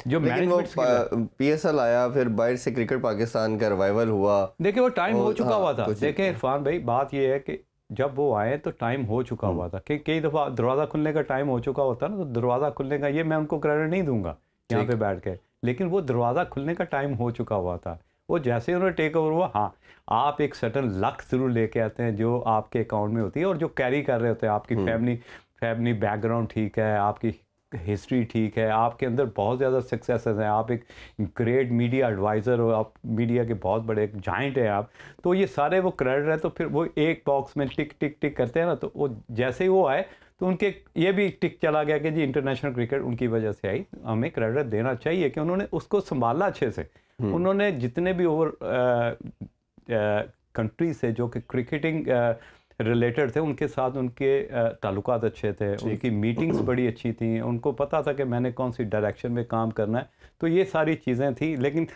जो मैनेजमेंट पी एस एल आया फिर बाहर से क्रिकेट पाकिस्तान का रिवाइवल हुआ देखिए वो टाइम हो चुका हुआ हाँ, था देखिए इरफान भाई बात ये है कि जब वो आए तो टाइम हो चुका हुआ था कि कई दफ़ा दरवाज़ा खुलने का टाइम हो चुका होता ना तो दरवाज़ा खुलने का ये मैं उनको क्रेडिट नहीं दूंगा यहाँ पे बैठ के लेकिन वो दरवाज़ा खुलने का टाइम हो चुका हुआ था वो जैसे उन्होंने टेक ओवर हुआ हाँ आप एक सर्टन लक ज़रूर लेके आते हैं जो आपके अकाउंट में होती है और जो कैरी कर रहे होते हैं आपकी फैमिली हम्म। फैमिली बैकग्राउंड ठीक है आपकी हिस्ट्री ठीक है आपके अंदर बहुत ज़्यादा सक्सेस हैं आप एक ग्रेट मीडिया एडवाइज़र हो आप मीडिया के बहुत बड़े एक जाइंट हैं आप तो ये सारे वो क्रेडिट है तो फिर वो एक बॉक्स में टिक टिक टिक करते हैं ना तो वो जैसे ही वो आए तो उनके ये भी टिक चला गया कि जी इंटरनेशनल क्रिकेट उनकी वजह से आई हमें क्रेडिट देना चाहिए कि उन्होंने उसको संभाला अच्छे से हम्म। उन्होंने जितने भी ओवर कंट्री से जो कि क्रिकेटिंग रिलेटेड थे उनके साथ उनके ताल्लुक अच्छे थे उनकी मीटिंग्स बड़ी अच्छी थी उनको पता था कि मैंने कौन सी डायरेक्शन में काम करना है तो ये सारी चीज़ें थी लेकिन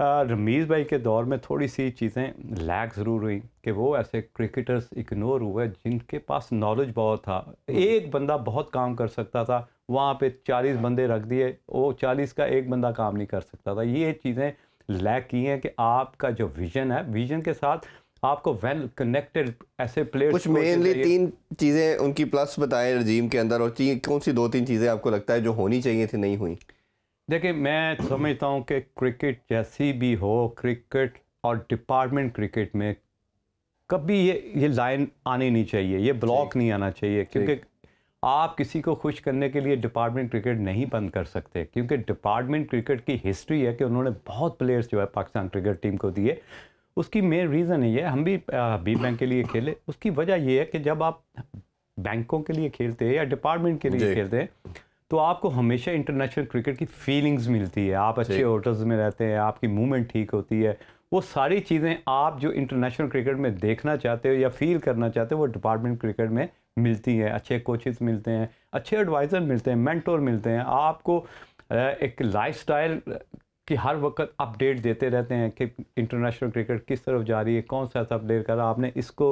रमीज़ भाई के दौर में थोड़ी सी चीज़ें लैग ज़रूर हुई कि वो ऐसे क्रिकेटर्स इग्नोर हुए जिनके पास नॉलेज बहुत था हम्म। एक बंदा बहुत काम कर सकता था वहाँ पे चालीस बंदे रख दिए वो चालीस का एक बंदा काम नहीं कर सकता था ये चीज़ें लैग की हैं कि आपका जो विज़न है विज़न के साथ आपको वेल कनेक्टेड ऐसे प्लेयर्स कुछ मेनली तीन चीज़ें उनकी प्लस बताएं रजीम के अंदर और कौन सी दो तीन चीज़ें आपको लगता है जो होनी चाहिए थी नहीं हुई देखिए मैं समझता हूँ कि क्रिकेट जैसी भी हो क्रिकेट और डिपार्टमेंट क्रिकेट में कभी ये ये लाइन आनी नहीं चाहिए ये ब्लॉक नहीं आना चाहिए क्योंकि आप किसी को खुश करने के लिए डिपार्टमेंट क्रिकेट नहीं बंद कर सकते क्योंकि डिपार्टमेंट क्रिकेट की हिस्ट्री है कि उन्होंने बहुत प्लेयर्स जो है पाकिस्तान क्रिकेट टीम को दिए उसकी मेन रीज़न ये है हम भी बी बैंक के लिए खेले उसकी वजह ये है कि जब आप बैंकों के लिए खेलते हैं या डिपार्टमेंट के लिए खेलते हैं तो आपको हमेशा इंटरनेशनल क्रिकेट की फीलिंग्स मिलती है आप अच्छे होटल्स में रहते हैं आपकी मूवमेंट ठीक होती है वो सारी चीज़ें आप जो इंटरनेशनल क्रिकेट में देखना चाहते हो या फील करना चाहते हो वो डिपार्टमेंट क्रिकेट में मिलती हैं अच्छे कोचेस मिलते हैं अच्छे एडवाइज़र मिलते हैं मेंटोर मिलते हैं आपको एक लाइफ स्टाइल कि हर वक्त अपडेट देते रहते हैं कि इंटरनेशनल क्रिकेट किस तरफ जा रही है कौन सा ऐसा अपडेट करा आपने इसको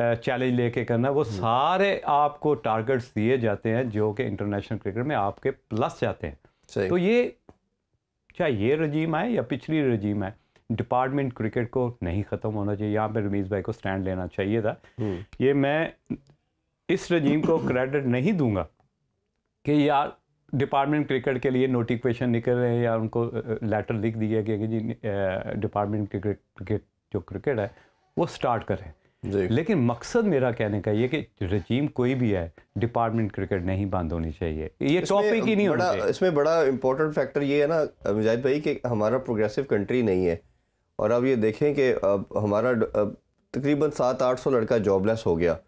चैलेंज लेके करना वो हम्म। सारे आपको टारगेट्स दिए जाते हैं जो कि इंटरनेशनल क्रिकेट में आपके प्लस जाते हैं तो ये चाहे ये रजीम है या पिछली रजीम है डिपार्टमेंट क्रिकेट को नहीं ख़त्म होना चाहिए यहाँ पर रमीज़ भाई को स्टैंड लेना चाहिए था हम्म। ये मैं इस रजीम को क्रेडिट नहीं दूंगा कि यार डिपार्टमेंट क्रिकेट के लिए नोटिफिकेशन निकल रहे हैं या उनको लेटर लिख दिया गया कि जी डिपार्टमेंट क्रिकेट क्रिकेट जो क्रिकेट है वो स्टार्ट करें लेकिन मकसद मेरा कहने का ये कि रजीम कोई भी है डिपार्टमेंट क्रिकेट नहीं बंद होनी चाहिए ये टॉपिक ही नहीं बड़ा इसमें बड़ा इंपॉर्टेंट फैक्टर ये है ना मुजाहिद भाई कि हमारा प्रोग्रेसिव कंट्री नहीं है और अब ये देखें कि अब हमारा तकरीबन सात आठ सौ लड़का जॉबलेस हो गया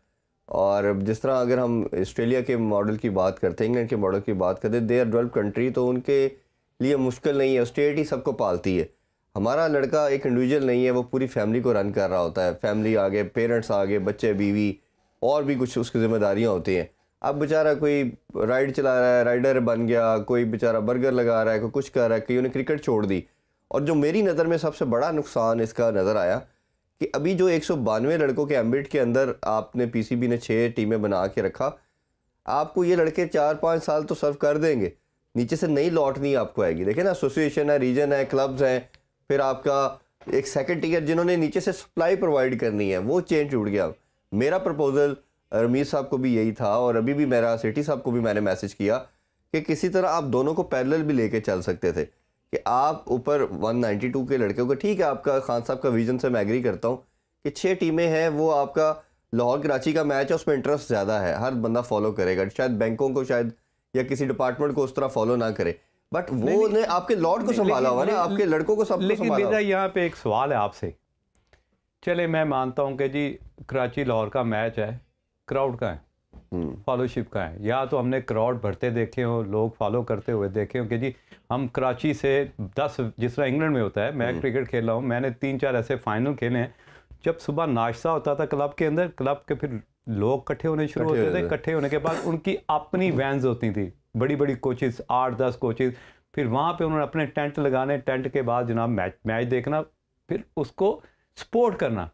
और जिस तरह अगर हम ऑस्ट्रेलिया के मॉडल की बात करते हैं इंग्लैंड के मॉडल की बात करते हैं दे आर डेवलप कंट्री तो उनके लिए मुश्किल नहीं है स्टेट ही सबको पालती है हमारा लड़का एक इंडिविजुअल नहीं है वो पूरी फैमिली को रन कर रहा होता है फैमिली आगे पेरेंट्स आगे बच्चे बीवी और भी कुछ उसकी जिम्मेदारियाँ होती हैं अब बेचारा कोई राइड चला रहा है राइडर बन गया कोई बेचारा बर्गर लगा रहा है कोई कुछ कर रहा है कहीं उन्हें क्रिकेट छोड़ दी और जो मेरी नज़र में सबसे बड़ा नुकसान इसका नज़र आया कि अभी जो एक लड़कों के एम्बिट के अंदर आपने पीसीबी ने छः टीमें बना के रखा आपको ये लड़के चार पाँच साल तो सर्व कर देंगे नीचे से नई लौटनी आपको आएगी देखें ना एसोसिएशन है रीजन है क्लब्स हैं फिर आपका एक सेकेंड टीयर जिन्होंने नीचे से सप्लाई प्रोवाइड करनी है वो चेंज टूट गया मेरा प्रपोज़ल रमीर साहब को भी यही था और अभी भी मेरा सिटी साहब को भी मैंने मैसेज किया कि किसी तरह आप दोनों को पैरेलल भी लेके चल सकते थे कि आप ऊपर 192 के लड़के को ठीक है आपका खान साहब का विजन से मैं एग्री करता हूँ कि छः टीमें हैं वो आपका लाहौर कराची का मैच है उसमें इंटरेस्ट ज़्यादा है हर बंदा फॉलो करेगा शायद बैंकों को शायद या किसी डिपार्टमेंट को उस तरह फॉलो ना करे बट वो ने आपके लॉर्ड को संभाला हुआ ना आपके लड़कों को सब लेकिन मेरा यहाँ पे एक सवाल है आपसे चले मैं मानता हूँ कि जी कराची लाहौर का मैच है क्राउड का है फॉलोशिप का है या तो हमने क्राउड भरते देखे हों लोग फॉलो करते हुए देखे हों कि जी हम कराची से दस जिस तरह इंग्लैंड में होता है मैं क्रिकेट हम्म। खेल रहा हूँ मैंने तीन चार ऐसे फाइनल खेले हैं जब सुबह नाश्ता होता था क्लब के अंदर क्लब के फिर लोग इकट्ठे होने शुरू होते थे इकट्ठे होने के बाद उनकी अपनी वैन्स हम्म। होती थी बड़ी बड़ी कोचेज आठ दस कोचेज फिर वहाँ पर उन्होंने अपने टेंट लगाने टेंट के बाद जनाब मैच मैच देखना फिर उसको सपोर्ट करना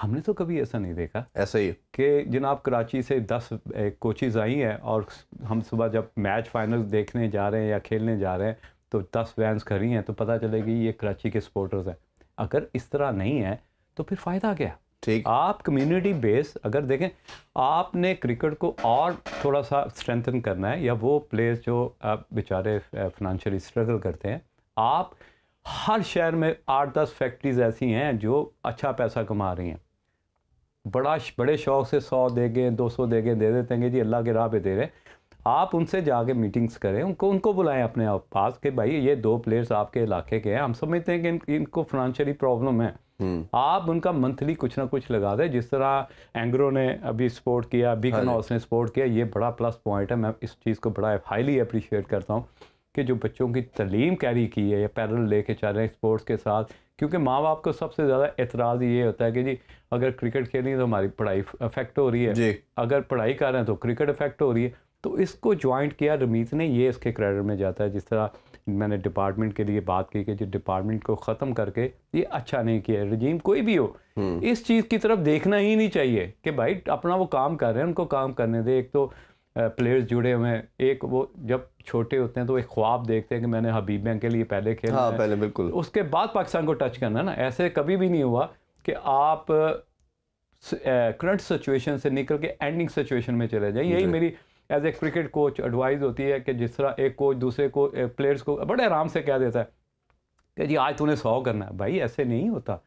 हमने तो कभी ऐसा नहीं देखा ऐसा ही कि जनाब कराची से दस कोचिज़ आई हैं और हम सुबह जब मैच फाइनल देखने जा रहे हैं या खेलने जा रहे हैं तो दस वैंस खड़ी हैं तो पता चलेगी ये कराची के सपोर्टर्स हैं अगर इस तरह नहीं है तो फिर फ़ायदा क्या ठीक आप कम्युनिटी बेस अगर देखें आपने क्रिकेट को और थोड़ा सा स्ट्रेंथन करना है या वो प्लेयर्स जो बेचारे फाइनेंशियली स्ट्रगल करते हैं आप हर शहर में आठ दस फैक्ट्रीज ऐसी हैं जो अच्छा पैसा कमा रही हैं बड़ा बड़े शौक से सौ दे गए दो सौ दे गए दे देते हैं जी अल्लाह के राह पे दे रहे आप उनसे जाके मीटिंग्स करें उनको उनको बुलाएं अपने आप पास कि भाई ये दो प्लेयर्स आपके इलाके के हैं हम समझते हैं कि इन, इनको फाइनेंशियली प्रॉब्लम है हम्म। आप उनका मंथली कुछ ना कुछ लगा दें जिस तरह एंग्रो ने अभी सपोर्ट किया बिग नॉस हाँ ने सपोर्ट किया ये बड़ा प्लस पॉइंट है मैं इस चीज़ को बड़ा हाईली अप्रिशिएट करता हूँ कि जो बच्चों की तलीम कैरी की है या पैरल लेके चल रहे हैं स्पोर्ट्स के साथ क्योंकि माँ बाप को सबसे ज़्यादा एतराज़ ये होता है कि जी अगर क्रिकेट खेल रही है तो हमारी पढ़ाई अफेक्ट हो रही है जी अगर पढ़ाई कर रहे हैं तो क्रिकेट अफेक्ट हो रही है तो इसको ज्वाइंट किया रमीत ने ये इसके क्रेडिट में जाता है जिस तरह मैंने डिपार्टमेंट के लिए बात की कि जो डिपार्टमेंट को ख़त्म करके ये अच्छा नहीं किया है रजीम कोई भी हो हम्म। इस चीज़ की तरफ देखना ही नहीं चाहिए कि भाई अपना वो काम कर रहे हैं उनको काम करने दे एक तो प्लेयर्स जुड़े हुए हैं एक वो जब छोटे होते हैं तो एक ख्वाब देखते हैं कि मैंने हबीब के लिए पहले खेला हाँ, पहले बिल्कुल उसके बाद पाकिस्तान को टच करना ना ऐसे कभी भी नहीं हुआ कि आप करंट सिचुएशन से निकल के एंडिंग सिचुएशन में चले जाए यही मेरी as a cricket coach advice होती है कि जिस तरह एक कोच दूसरे को प्लेयर्स को बड़े आराम से कह देता है कि जी आज तूने सौ करना है भाई ऐसे नहीं होता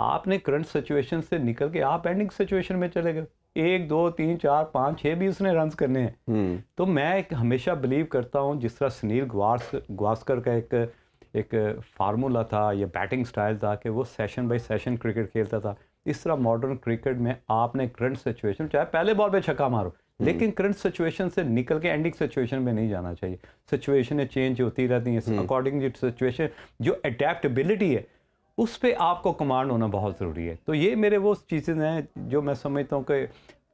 आपने करंट सिचुएशन से निकल के आप एंडिंग सिचुएशन में चले गए एक दो तीन चार पाँच छः भी उसने रन करने हैं हम्म। तो मैं एक हमेशा बिलीव करता हूँ जिस तरह सुनील ग्वास ग्वास्कर का एक एक फार्मूला था या बैटिंग स्टाइल था कि वो सेशन बाई सेशन क्रिकेट खेलता था इस तरह मॉडर्न क्रिकेट में आपने करंट सिचुएशन चाहे पहले बॉल पे छक्का मारो हम्म। लेकिन करंट सिचुएशन से निकल के एंडिंग सिचुएशन में नहीं जाना चाहिए सिचुएशनें चेंज होती रहती हैं अकॉर्डिंग हम्म। सिचुएशन जो अडेप्टबिलिटी है उस पर आपको कमांड होना बहुत ज़रूरी है तो ये मेरे वो चीज़ें हैं जो मैं समझता हूँ कि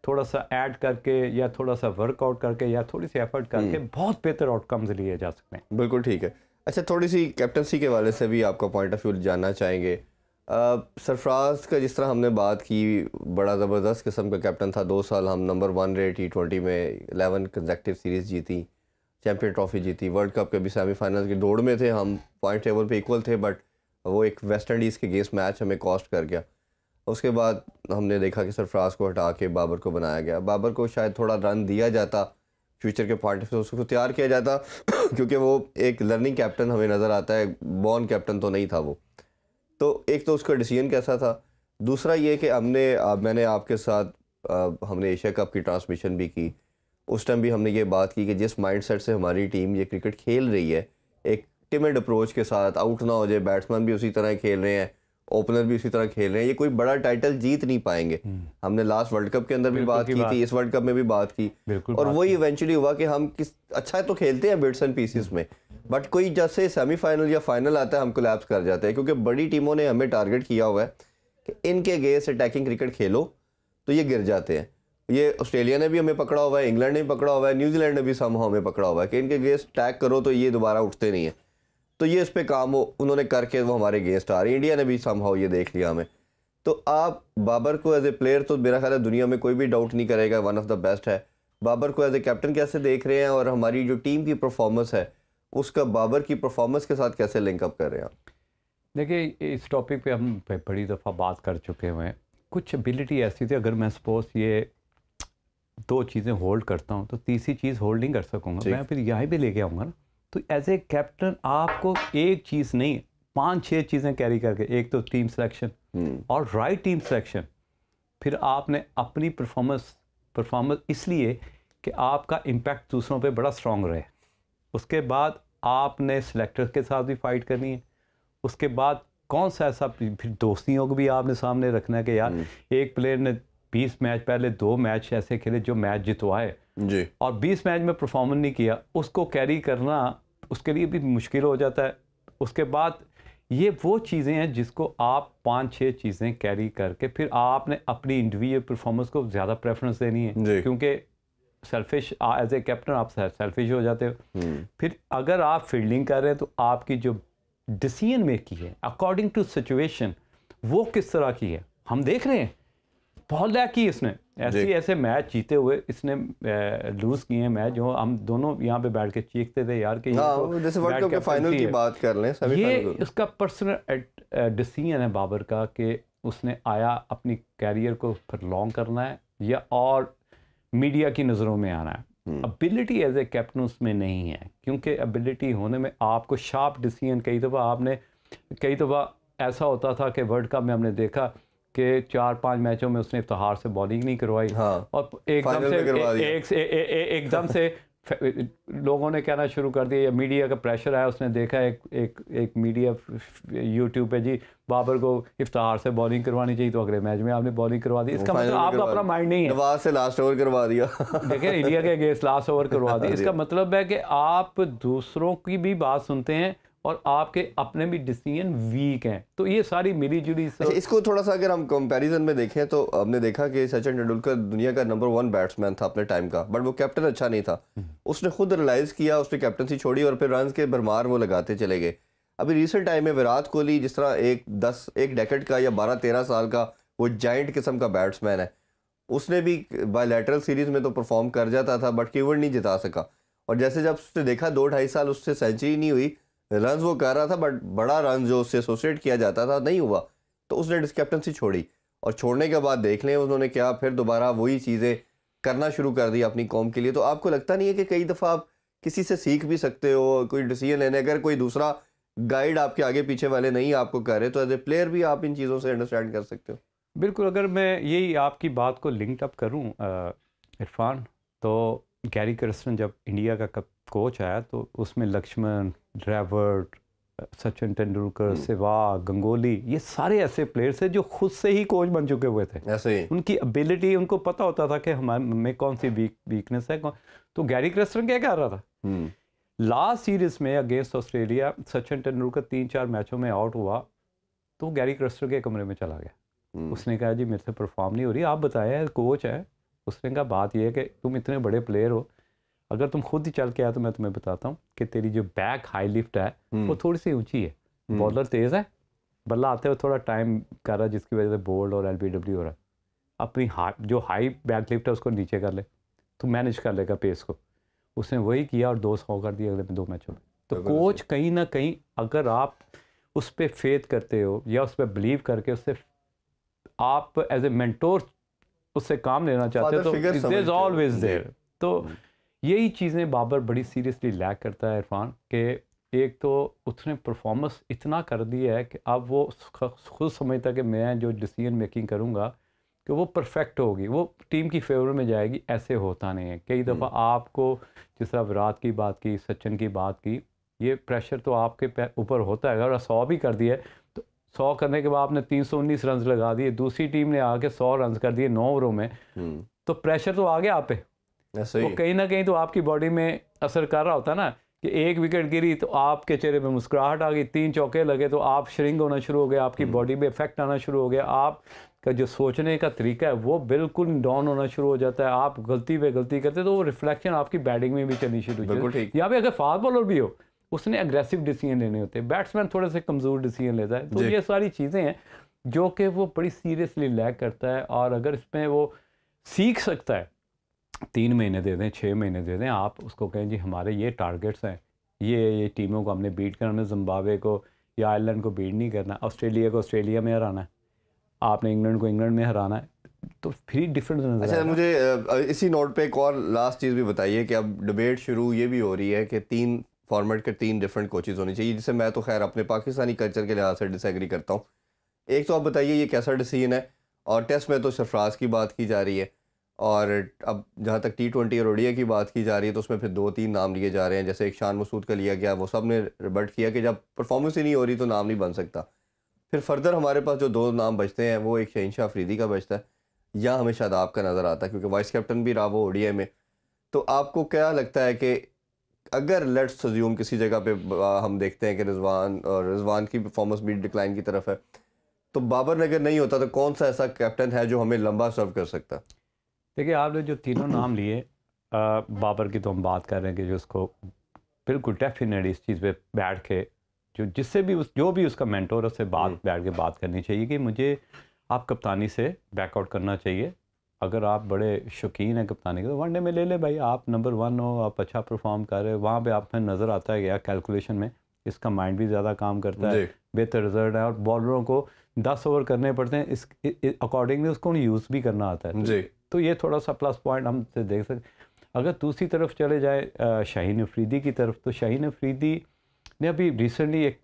थोड़ा सा ऐड करके या थोड़ा सा वर्कआउट करके या थोड़ी सी एफर्ट करके हम्म। बहुत बेहतर आउटकम्स लिए जा सकते हैं बिल्कुल ठीक है अच्छा थोड़ी सी कैप्टनसी के वाले से भी आपका पॉइंट ऑफ व्यू जानना चाहेंगे सरफराज का जिस तरह हमने बात की बड़ा ज़बरदस्त किस्म का कैप्टन था दो साल हम नंबर वन रहे टी ट्वेंटी में एलेवन कंजेक्टिव सीरीज़ जीती चैम्पियन ट्रॉफी जीती वर्ल्ड कप के भी सेमीफाइनल की दौड़ में थे हम पॉइंट टेबल पे इक्वल थे बट वो एक वेस्ट इंडीज़ के गेस्ट मैच हमें कॉस्ट कर गया उसके बाद हमने देखा कि सरफराज को हटा के बाबर को बनाया गया बाबर को शायद थोड़ा रन दिया जाता फ्यूचर के पार्ट से उसको तैयार किया जाता क्योंकि वो एक लर्निंग कैप्टन हमें नज़र आता है बॉर्न कैप्टन तो नहीं था वो तो एक तो उसका डिसीजन कैसा था दूसरा ये कि हमने मैंने आपके साथ हमने एशिया कप की ट्रांसमिशन भी की उस टाइम भी हमने ये बात की कि जिस माइंडसेट से हमारी टीम ये क्रिकेट खेल रही है एक टिमिड अप्रोच के साथ आउट ना हो जाए बैट्समैन भी उसी तरह खेल रहे हैं ओपनर भी उसी तरह खेल रहे हैं ये कोई बड़ा टाइटल जीत नहीं पाएंगे हम्म। हमने लास्ट वर्ल्ड कप के अंदर भी बात की बात। थी इस वर्ल्ड कप में भी बात की और वही इवेंचुअली हुआ कि हम किस अच्छा है तो खेलते हैं बिट्स एंड पीसीस में बट कोई जैसे सेमीफाइनल या फाइनल आता है हम कोलैप्स कर जाते हैं क्योंकि बड़ी टीमों ने हमें टारगेट किया हुआ है कि इनके अगेंस्ट अटैकिंग क्रिकेट खेलो तो ये गिर जाते हैं ये ऑस्ट्रेलिया ने भी हमें पकड़ा हुआ है इंग्लैंड ने भी पकड़ा हुआ है न्यूजीलैंड ने भी सम हमें पकड़ा हुआ है कि इनके अगेंस्ट अटैक करो तो ये दोबारा उठते नहीं है तो ये इस पर काम वो उन्होंने करके वो हमारे अगेंस्ट आ रही इंडिया ने भी संभाव ये देख लिया हमें तो आप बाबर को एज ए प्लेयर तो मेरा ख्याल है दुनिया में कोई भी डाउट नहीं करेगा वन ऑफ द बेस्ट है बाबर को एज ए कैप्टन कैसे देख रहे हैं और हमारी जो टीम की परफॉर्मेंस है उसका बाबर की परफॉर्मेंस के साथ कैसे लिंकअप कर रहे हैं आप देखिए इस टॉपिक पे हम बड़ी दफ़ा बात कर चुके हुए हैं कुछ एबिलिटी ऐसी थी अगर मैं सपोज ये दो चीज़ें होल्ड करता हूँ तो तीसरी चीज़ होल्ड नहीं कर सकूँगा मैं फिर यहाँ भी लेके आऊँगा ना तो एज ए कैप्टन आपको एक चीज़ नहीं पांच छह चीज़ें कैरी करके एक तो टीम हम्म। सिलेक्शन और राइट टीम सिलेक्शन फिर आपने अपनी परफॉर्मेंस परफॉर्मेंस इसलिए कि आपका इम्पैक्ट दूसरों पे बड़ा स्ट्रॉन्ग रहे उसके बाद आपने सिलेक्टर के साथ भी फाइट करनी है उसके बाद कौन सा ऐसा फिर दोस्तियों को भी आपने सामने रखना है कि यार हम्म। एक प्लेयर ने बीस मैच पहले दो मैच ऐसे खेले जो मैच जितवाए जी और बीस मैच में परफॉर्मेंस नहीं किया उसको कैरी करना उसके लिए भी मुश्किल हो जाता है उसके बाद ये वो चीज़ें हैं जिसको आप पाँच छः चीज़ें कैरी करके फिर आपने अपनी इंडिविजुअल परफॉर्मेंस को ज़्यादा प्रेफरेंस देनी है क्योंकि सेल्फिश एज ए कैप्टन आप सेल्फिश हो जाते हो हम्म। फिर अगर आप फील्डिंग कर रहे हैं तो आपकी जो डिसीजन मेकिंग है अकॉर्डिंग टू सिचुएशन वो किस तरह की है हम देख रहे हैं बहुत लैक की इसने ऐसे ऐसे मैच जीते हुए इसने लूज किए हैं मैच जो हम दोनों यहाँ पे बैठ के चीखते थे यार कि हाँ, तो जैसे वर्ल्ड कप के फाइनल की बात कर लें ये इसका पर्सनल डिसीजन है बाबर का कि उसने आया अपनी कैरियर को फिर लॉन्ग करना है या और मीडिया की नज़रों में आना है अबिलिटी एज ए कैप्टन उसमें नहीं है क्योंकि एबिलिटी होने में आपको शार्प डिसीजन कई दफ़ा आपने कई दफ़ा ऐसा होता था कि वर्ल्ड कप में हमने देखा कि चार पांच मैचों में उसने इफ्तार से बॉलिंग नहीं करवाई हाँ, और एकदम से एकदम से लोगों ने कहना शुरू कर दिया या मीडिया का प्रेशर आया उसने देखा एक एक एक मीडिया यूट्यूब पे जी बाबर को इफ्तार से बॉलिंग करवानी चाहिए तो अगले मैच में आपने बॉलिंग करवा दी इसका मतलब आपका अपना माइंड नहीं है से लास्ट ओवर करवा दिया देखिए इंडिया के अगेंस्ट लास्ट ओवर करवा दी हाँ इसका मतलब है कि आप दूसरों की भी बात सुनते हैं और आपके अपने भी डिसीजन वीक हैं तो ये सारी मिली जुली सर... अच्छा, इसको थोड़ा सा अगर हम कंपैरिजन में देखें तो हमने देखा कि सचिन तेंदुलकर दुनिया का नंबर वन बैट्समैन था अपने टाइम का बट वो कैप्टन अच्छा नहीं था हम्म। उसने खुद रिलाइज किया उसने कैप्टनसी छोड़ी और फिर रन के भरमार वो लगाते चले गए अभी रिसेंट टाइम में विराट कोहली जिस तरह एक दस एक डेकेट का या बारह तेरह साल का वो जॉइंट किस्म का बैट्समैन है उसने भी बायलैटरल सीरीज़ में तो परफॉर्म कर जाता था बट कीवर्ड नहीं जिता सका और जैसे जब उसने देखा दो ढाई साल उससे सेंचुरी नहीं हुई रन वो कर रहा था बट बड़ा रन जो उससे एसोसिएट किया जाता था नहीं हुआ तो उसने कैप्टनसी छोड़ी और छोड़ने के बाद देख लें उन्होंने क्या फिर दोबारा वही चीज़ें करना शुरू कर दी अपनी कॉम के लिए तो आपको लगता नहीं है कि कई दफ़ा आप किसी से सीख भी सकते हो कोई डिसीजन लेने अगर कोई दूसरा गाइड आपके आगे पीछे वाले नहीं आपको कर रहे तो एज ए प्लेयर भी आप इन चीज़ों से अंडरस्टैंड कर सकते हो बिल्कुल अगर मैं यही आपकी बात को लिंक अप करूँ इरफान तो गैरी करस्टन जब इंडिया का कोच आया तो उसमें लक्ष्मण ड्रैवर्ट सचिन तेंदुलकर सिवा गंगोली ये सारे ऐसे प्लेयर्स हैं जो खुद से ही कोच बन चुके हुए थे ऐसे ही उनकी एबिलिटी उनको पता होता था कि हमारे में कौन सी वीक वीकनेस है कौन तो गैरी क्रेस्टर क्या कर रहा था लास्ट hmm. सीरीज में अगेंस्ट ऑस्ट्रेलिया सचिन तेंदुलकर तीन चार मैचों में आउट हुआ तो गैरी क्रेस्टर के कमरे में चला गया hmm. उसने कहा जी मेरे से परफॉर्म नहीं हो रही आप बताएं कोच है उसने कहा बात यह है कि तुम इतने बड़े प्लेयर हो अगर तुम खुद ही चल के आए तो मैं तुम्हें बताता हूँ कि तेरी जो बैक हाई लिफ्ट है वो हम्म। थोड़ी सी ऊंची है बॉलर हम्म। तेज है बल्ला आते हुए थोड़ा टाइम कर रहा है जिसकी वजह से बोल्ड और एल हो रहा है अपनी हा जो हाई बैक लिफ्ट है उसको नीचे कर ले तो मैनेज कर लेगा पेस को उसने वही किया और दो सौ कर दिया अगले दो मैचों में तो कोच कहीं ना कहीं अगर आप उस पर फेथ करते हो या उस पर बिलीव करके उससे आप एज ए मेंटोर उससे काम लेना चाहते हो तो इज ऑलवेज देर तो हम्म। यही चीज़ें बाबर बड़ी सीरियसली लैक करता है इरफान के एक तो उसने परफॉर्मेंस इतना कर दिया है कि अब वो खुद समझता कि मैं जो डिसीजन मेकिंग करूँगा कि वो परफेक्ट होगी वो टीम की फेवर में जाएगी ऐसे होता नहीं है कई दफ़ा हम्म। आपको जिस तरह विराट की बात की सचिन की बात की ये प्रेशर तो आपके ऊपर होता है अगर सौ भी कर दिया तो सौ करने के बाद आपने तीन सौ उन्नीस रन लगा दिए दूसरी टीम ने आके सौ रन कर दिए नौ ओवरों में हम्म। तो प्रेशर तो आ गया आप पे वो कहीं ना कहीं तो आपकी बॉडी में असर कर रहा होता ना कि एक विकेट गिरी तो आपके चेहरे पे मुस्कुराहट आ गई तीन चौके लगे तो आप श्रिंग होना शुरू हो गया आपकी बॉडी हम्म। पे इफेक्ट आना शुरू हो गया आप का जो सोचने का तरीका है वो बिल्कुल डाउन होना शुरू हो जाता है आप गलती पे गलती करते तो वो रिफ्लेक्शन आपकी बैटिंग में भी चलनी शुरू हो या भी अगर फास्ट बॉलर भी हो उसने अग्रेसिव डिसीजन लेने होते हैं बैट्समैन थोड़े से कमज़ोर डिसीजन लेता है तो ये सारी चीज़ें हैं जो कि वो बड़ी सीरियसली लैक करता है और अगर इसमें वो सीख सकता है तीन महीने दे दें छः महीने दे दें आप उसको कहें जी हमारे ये टारगेट्स हैं ये ये टीमों को हमने बीट करना है जिम्बावे को या आयरलैंड को बीट नहीं करना ऑस्ट्रेलिया को ऑस्ट्रेलिया में हराना है आपने इंग्लैंड को इंग्लैंड में हराना है तो फिर डिफरेंस नजर अच्छा मुझे इसी नोट पे एक और लास्ट चीज़ भी बताइए कि अब डिबेट शुरू ये भी हो रही है कि तीन फॉर्मेट के तीन डिफरेंट कोचेज़ होने चाहिए जिससे मैं तो खैर अपने पाकिस्तानी कल्चर के लिहाज से डिसग्री करता हूँ एक तो आप बताइए ये कैसा डिसीजन है और टेस्ट में तो सरफराज की बात की जा रही है और अब जहाँ तक टी ट्वेंटी और ओडिया की बात की जा रही है तो उसमें फिर दो तीन नाम लिए जा रहे हैं जैसे एक शान मसूद का लिया गया वो सब ने रिबर्ट किया कि जब परफॉर्मेंस ही नहीं हो रही तो नाम नहीं बन सकता फिर फर्दर हमारे पास जो दो नाम बचते हैं वो एक शहनशाह अफरीदी का बचता है या हमें शादाब का नज़र आता है क्योंकि वाइस कैप्टन भी रहा वो ओडिया में तो आपको क्या लगता है कि अगर लेट्स सज्यूम किसी जगह पे हम देखते हैं कि रिजवान और रिजवान की परफॉर्मेंस भी डिक्लाइन की तरफ है तो बाबर नगर नहीं होता तो कौन सा ऐसा कैप्टन है जो हमें लंबा सर्व कर सकता है देखिए आपने जो तीनों नाम लिए बाबर की तो हम बात कर रहे हैं कि जो उसको बिल्कुल डेफिनेटली इस चीज़ पे बैठ के जो जिससे भी उस जो भी उसका मैंटोर उससे बात बैठ के बात करनी चाहिए कि मुझे आप कप्तानी से बैकआउट करना चाहिए अगर आप बड़े शौकीन हैं कप्तानी के तो वनडे में ले ले भाई आप नंबर वन हो आप अच्छा परफॉर्म कर रहे हो वहाँ पर आप में नज़र आता है गया कैलकुलेशन में इसका माइंड भी ज़्यादा काम करता है बेहतर रिजल्ट है और बॉलरों को दस ओवर करने पड़ते हैं इस अकॉर्डिंगली उसको यूज़ भी करना आता है तो जी तो ये थोड़ा सा प्लस पॉइंट हम तो देख सकते अगर दूसरी तरफ चले जाए शाहीन अफरीदी की तरफ तो शाहीन अफरीदी ने अभी रिसेंटली एक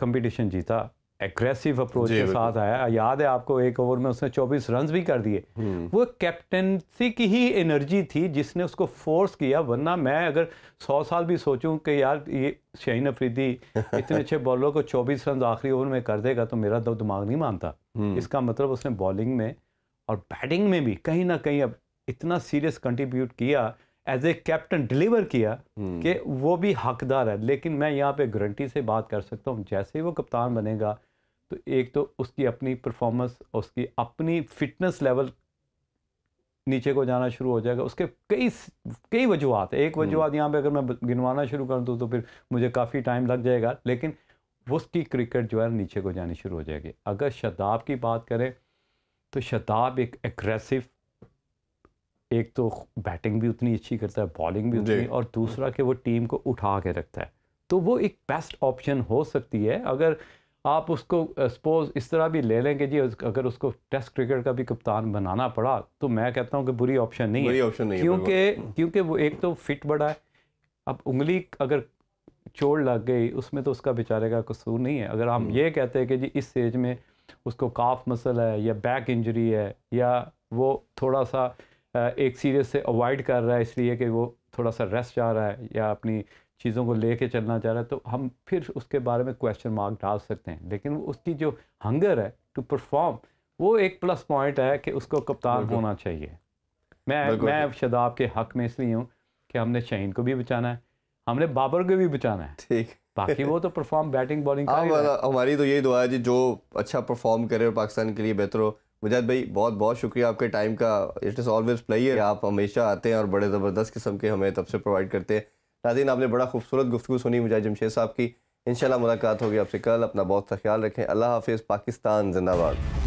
कंपटीशन जीता एग्रेसिव अप्रोच के साथ आया याद है आपको एक ओवर में उसने 24 रन भी कर दिए हम्म। वो कैप्टनसी की ही एनर्जी थी जिसने उसको फोर्स किया वरना मैं अगर 100 साल भी सोचूं कि यार ये शहीन अफरीदी इतने अच्छे बॉलर को 24 रन आखिरी ओवर में कर देगा तो मेरा तो दिमाग नहीं मानता हम्म। इसका मतलब उसने बॉलिंग में और बैटिंग में भी कहीं ना कहीं अब इतना सीरियस कंट्रीब्यूट किया एज ए कैप्टन डिलीवर किया हम्म। कि वो भी हकदार है लेकिन मैं यहाँ पे गारंटी से बात कर सकता हूँ जैसे ही वो कप्तान बनेगा तो एक तो उसकी अपनी परफॉर्मेंस उसकी अपनी फिटनेस लेवल नीचे को जाना शुरू हो जाएगा उसके कई कई वजूहत है एक वजूहत हम्म। यहाँ पे अगर मैं गिनवाना शुरू कर दूँ तो फिर मुझे काफ़ी टाइम लग जाएगा लेकिन उसकी क्रिकेट जो है नीचे को जानी शुरू हो जाएगी अगर शदाब की बात करें तो शताब एक एग्रेसिव एक तो बैटिंग भी उतनी अच्छी करता है बॉलिंग भी उतनी और दूसरा कि वो टीम को उठा के रखता है तो वो एक बेस्ट ऑप्शन हो सकती है अगर आप उसको सपोज इस तरह भी ले लें कि जी अगर उसको टेस्ट क्रिकेट का भी कप्तान बनाना पड़ा तो मैं कहता हूँ कि बुरी ऑप्शन नहीं बुरी ऑप्शन नहीं क्योंकि क्योंकि वो एक तो फिट बड़ा है अब उंगली अगर चोट लग गई उसमें तो उसका बेचारे का कसूर नहीं है अगर हम हम्म। ये कहते हैं कि जी इस एज में उसको काफ मसल है या बैक इंजरी है या वो थोड़ा सा एक सीरियस से अवॉइड कर रहा है इसलिए कि वो थोड़ा सा रेस्ट जा रहा है या अपनी चीज़ों को लेके चलना चाह रहा है तो हम फिर उसके बारे में क्वेश्चन मार्क डाल सकते हैं लेकिन उसकी जो हंगर है टू परफॉर्म वो एक प्लस पॉइंट है कि उसको कप्तान होना चाहिए मैं मैं शदाब के हक में इसलिए हूँ कि हमने शहीन को भी बचाना है हमने बाबर को भी बचाना है ठीक है बाकी वो तो परफॉर्म बैटिंग बॉलिंग हमारी तो यही दुआ है जी जो अच्छा परफॉर्म करे और पाकिस्तान के लिए बेहतर हो मुजाद भाई बहुत बहुत शुक्रिया आपके टाइम का इट इज़ ऑलवेज प्लेयर आप हमेशा आते हैं और बड़े ज़बरदस्त किस्म के हमें तब से प्रोवाइड करते हैं नाजीन आपने बड़ा खूबसूरत गुफ्तु सुनी मुजाद जमशेद साहब की इन मुलाकात होगी आपसे कल अपना बहुत सा ख्याल रखें अल्लाह हाफिज़ पाकिस्तान जिंदाबाद